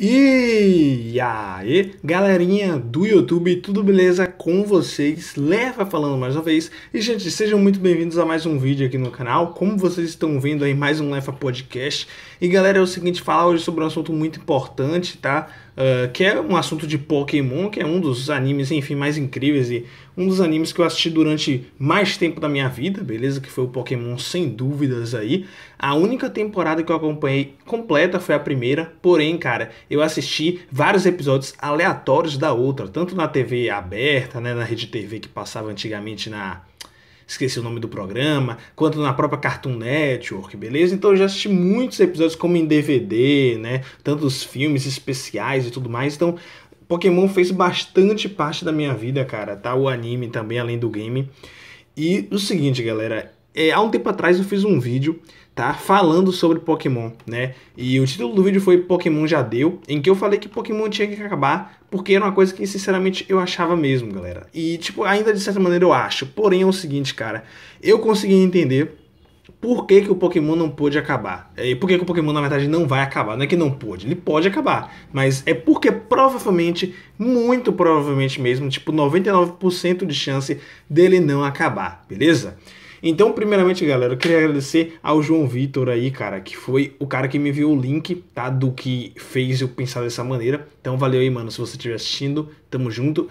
E aí, galerinha do YouTube, tudo beleza com vocês? Leva falando mais uma vez. E gente, sejam muito bem-vindos a mais um vídeo aqui no canal. Como vocês estão vendo aí, mais um Leva Podcast. E galera, é o seguinte, falar hoje sobre um assunto muito importante, tá? Uh, que é um assunto de Pokémon, que é um dos animes, enfim, mais incríveis e um dos animes que eu assisti durante mais tempo da minha vida, beleza? Que foi o Pokémon sem dúvidas aí. A única temporada que eu acompanhei completa foi a primeira, porém, cara, eu assisti vários episódios aleatórios da outra, tanto na TV aberta, né, na rede TV que passava antigamente na esqueci o nome do programa, quanto na própria Cartoon Network, beleza? Então eu já assisti muitos episódios como em DVD, né? Tantos filmes especiais e tudo mais. Então Pokémon fez bastante parte da minha vida, cara, tá? O anime também, além do game. E o seguinte, galera, é, há um tempo atrás eu fiz um vídeo, tá? Falando sobre Pokémon, né? E o título do vídeo foi Pokémon Já Deu, em que eu falei que Pokémon tinha que acabar, porque era uma coisa que, sinceramente, eu achava mesmo, galera. E, tipo, ainda de certa maneira eu acho. Porém, é o seguinte, cara, eu consegui entender por que, que o Pokémon não pôde acabar? É, e por que, que o Pokémon, na verdade, não vai acabar? Não é que não pôde, ele pode acabar. Mas é porque provavelmente, muito provavelmente mesmo, tipo 99% de chance dele não acabar, beleza? Então, primeiramente, galera, eu queria agradecer ao João Vitor aí, cara, que foi o cara que me enviou o link, tá? Do que fez eu pensar dessa maneira. Então, valeu aí, mano, se você estiver assistindo. Tamo junto.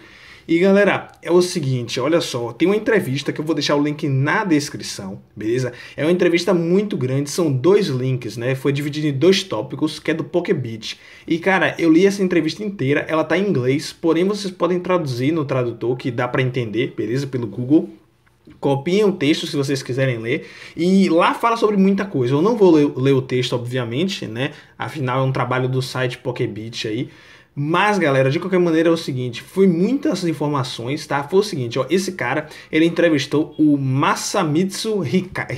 E galera, é o seguinte, olha só, tem uma entrevista que eu vou deixar o link na descrição, beleza? É uma entrevista muito grande, são dois links, né? Foi dividido em dois tópicos, que é do Pokebit. E cara, eu li essa entrevista inteira, ela tá em inglês, porém vocês podem traduzir no tradutor que dá para entender, beleza? Pelo Google. Copiem o texto se vocês quiserem ler. E lá fala sobre muita coisa. Eu não vou ler, ler o texto, obviamente, né? Afinal, é um trabalho do site Pokebit aí. Mas, galera, de qualquer maneira é o seguinte, foi muitas informações, tá? Foi o seguinte, ó, esse cara, ele entrevistou o Masamitsu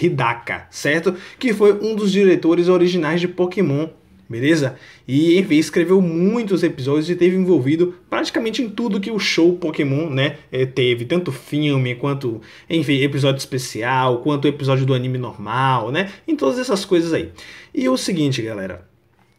Hidaka, certo? Que foi um dos diretores originais de Pokémon beleza? E enfim, escreveu muitos episódios e teve envolvido praticamente em tudo que o show Pokémon, né, eh, teve, tanto filme quanto, enfim, episódio especial, quanto episódio do anime normal, né? Em todas essas coisas aí. E é o seguinte, galera,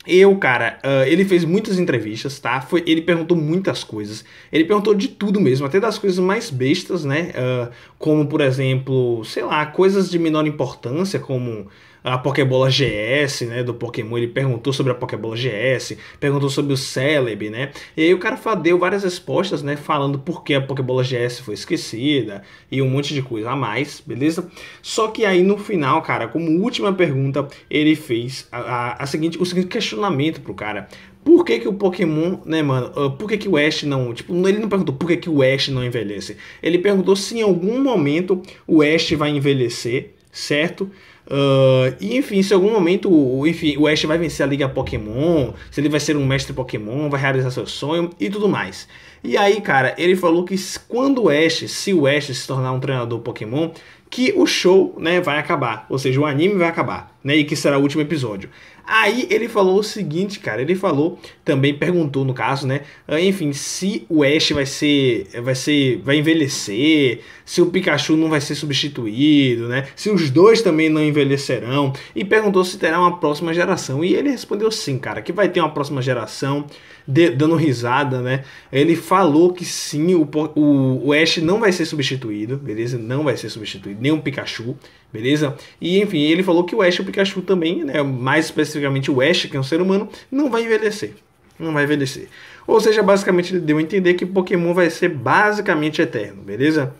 eu, cara, uh, ele fez muitas entrevistas, tá? Foi, ele perguntou muitas coisas. Ele perguntou de tudo mesmo, até das coisas mais bestas, né? Uh, como, por exemplo, sei lá, coisas de menor importância, como a Pokébola GS, né, do Pokémon, ele perguntou sobre a Pokébola GS, perguntou sobre o Celebi, né, e aí o cara deu várias respostas, né, falando por que a Pokébola GS foi esquecida e um monte de coisa a mais, beleza? Só que aí no final, cara, como última pergunta, ele fez a, a, a seguinte, o seguinte questionamento pro cara, por que, que o Pokémon, né, mano? Ah, por que, que o Ash não. Tipo, ele não perguntou por que, que o Ash não envelhece. Ele perguntou se em algum momento o Ash vai envelhecer, certo? Uh, e enfim, se em algum momento enfim, o Ash vai vencer a Liga Pokémon, se ele vai ser um mestre Pokémon, vai realizar seu sonho e tudo mais. E aí, cara, ele falou que quando o Ash, se o Ash se tornar um treinador Pokémon, que o show né, vai acabar, ou seja, o anime vai acabar né? E que será o último episódio. Aí ele falou o seguinte, cara, ele falou, também perguntou no caso, né? Ah, enfim, se o Ash vai ser, vai ser, vai envelhecer, se o Pikachu não vai ser substituído, né? Se os dois também não envelhecerão e perguntou se terá uma próxima geração. E ele respondeu sim, cara, que vai ter uma próxima geração, de, dando risada, né? Ele falou que sim, o, o, o Ash não vai ser substituído, beleza? Não vai ser substituído, nem o Pikachu, beleza? E enfim, ele falou que o Ash e o Pikachu também, né, mais especificamente o Ash, que é um ser humano, não vai envelhecer. Não vai envelhecer. Ou seja, basicamente ele deu a entender que Pokémon vai ser basicamente eterno, beleza?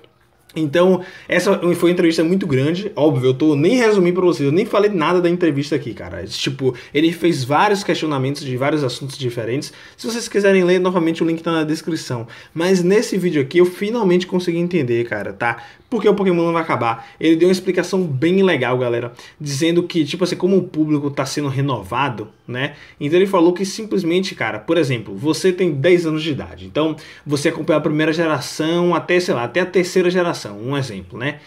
Então, essa foi uma entrevista muito grande, óbvio, eu tô nem resumindo para vocês, eu nem falei nada da entrevista aqui, cara. Tipo, ele fez vários questionamentos de vários assuntos diferentes. Se vocês quiserem ler novamente, o link tá na descrição. Mas nesse vídeo aqui eu finalmente consegui entender, cara, tá? porque o Pokémon não vai acabar. Ele deu uma explicação bem legal, galera, dizendo que, tipo assim, como o público está sendo renovado, né? Então ele falou que simplesmente, cara, por exemplo, você tem 10 anos de idade, então você acompanha a primeira geração até, sei lá, até a terceira geração, um exemplo, né?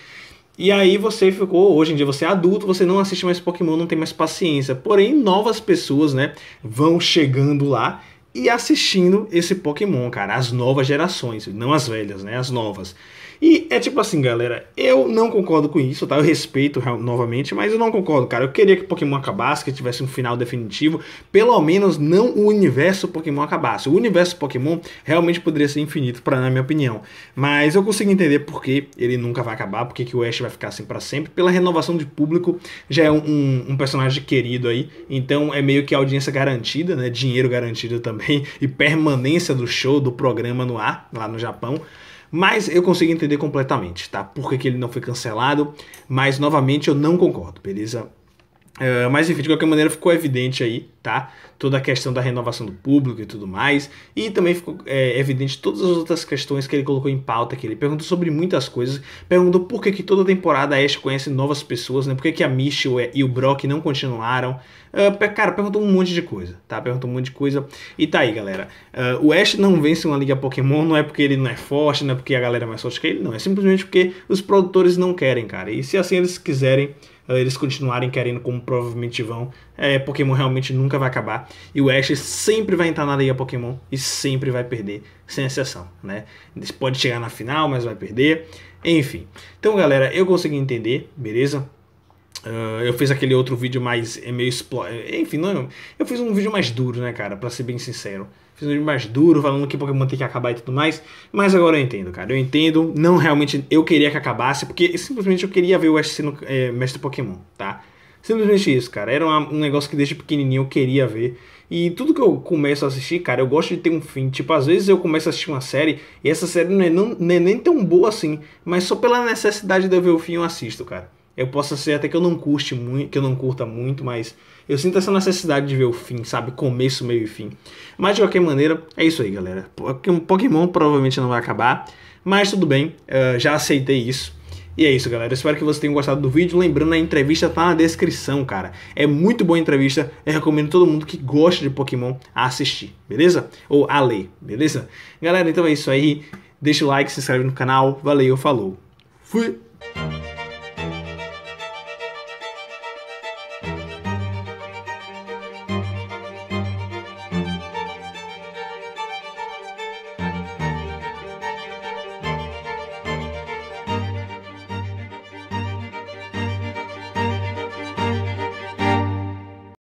E aí você ficou, hoje em dia você é adulto, você não assiste mais Pokémon, não tem mais paciência. Porém, novas pessoas, né, vão chegando lá e assistindo esse Pokémon, cara, as novas gerações, não as velhas, né, as novas. E é tipo assim, galera, eu não concordo com isso, tá? Eu respeito novamente, mas eu não concordo, cara. Eu queria que Pokémon acabasse, que tivesse um final definitivo, pelo menos não o universo Pokémon acabasse. O universo Pokémon realmente poderia ser infinito, para na minha opinião. Mas eu consigo entender por que ele nunca vai acabar, por que o Ash vai ficar assim para sempre, pela renovação de público, já é um, um, um personagem querido aí, então é meio que audiência garantida, né? Dinheiro garantido também e permanência do show, do programa no ar, lá no Japão. Mas eu consigo entender completamente, tá? Por que, que ele não foi cancelado, mas novamente eu não concordo, beleza? É, mas enfim, de qualquer maneira ficou evidente aí, tá? Toda a questão da renovação do público e tudo mais. E também ficou é, evidente todas as outras questões que ele colocou em pauta aqui. Ele perguntou sobre muitas coisas. Perguntou por que, que toda temporada a Ash conhece novas pessoas, né? Por que, que a Mitchell e o Brock não continuaram. Uh, cara, perguntou um monte de coisa, tá? Perguntou um monte de coisa. E tá aí, galera. Uh, o Ash não vence uma liga Pokémon, não é porque ele não é forte, não é porque a galera é mais forte que ele, não. É simplesmente porque os produtores não querem, cara. E se assim eles quiserem ah, eles continuarem querendo, como provavelmente vão, é, Pokémon realmente nunca vai acabar. E o Ash sempre vai entrar na liga Pokémon e sempre vai perder, sem exceção, né? Ele pode chegar na final, mas vai perder. Enfim. Então, galera, eu consegui entender, beleza? Uh, eu fiz aquele outro vídeo mais é meio enfim não eu fiz um vídeo mais duro né cara para ser bem sincero fiz um vídeo mais duro falando que Pokémon tem que acabar e tudo mais mas agora eu entendo cara eu entendo não realmente eu queria que acabasse porque simplesmente eu queria ver o Ash sendo é, mestre Pokémon tá simplesmente isso cara era uma, um negócio que desde pequenininho eu queria ver e tudo que eu começo a assistir, cara, eu gosto de ter um fim. Tipo, às vezes eu começo a assistir uma série e essa série não é, não, não é nem tão boa assim, mas só pela necessidade de eu ver o fim eu assisto, cara. Eu posso ser até que eu não curte muito, que eu não curta muito, mas eu sinto essa necessidade de ver o fim, sabe? Começo, meio e fim. Mas de qualquer maneira, é isso aí, galera. Pokémon provavelmente não vai acabar, mas tudo bem, eh, já aceitei isso. E é isso, galera. espero que vocês tenham gostado do vídeo. Lembrando, a entrevista tá na descrição, cara. É muito boa a entrevista. Eu recomendo todo mundo que gosta de Pokémon a assistir, beleza? Ou a ler, beleza? Galera, então é isso aí. Deixa o like, se inscreve no canal. Valeu, falou. Fui!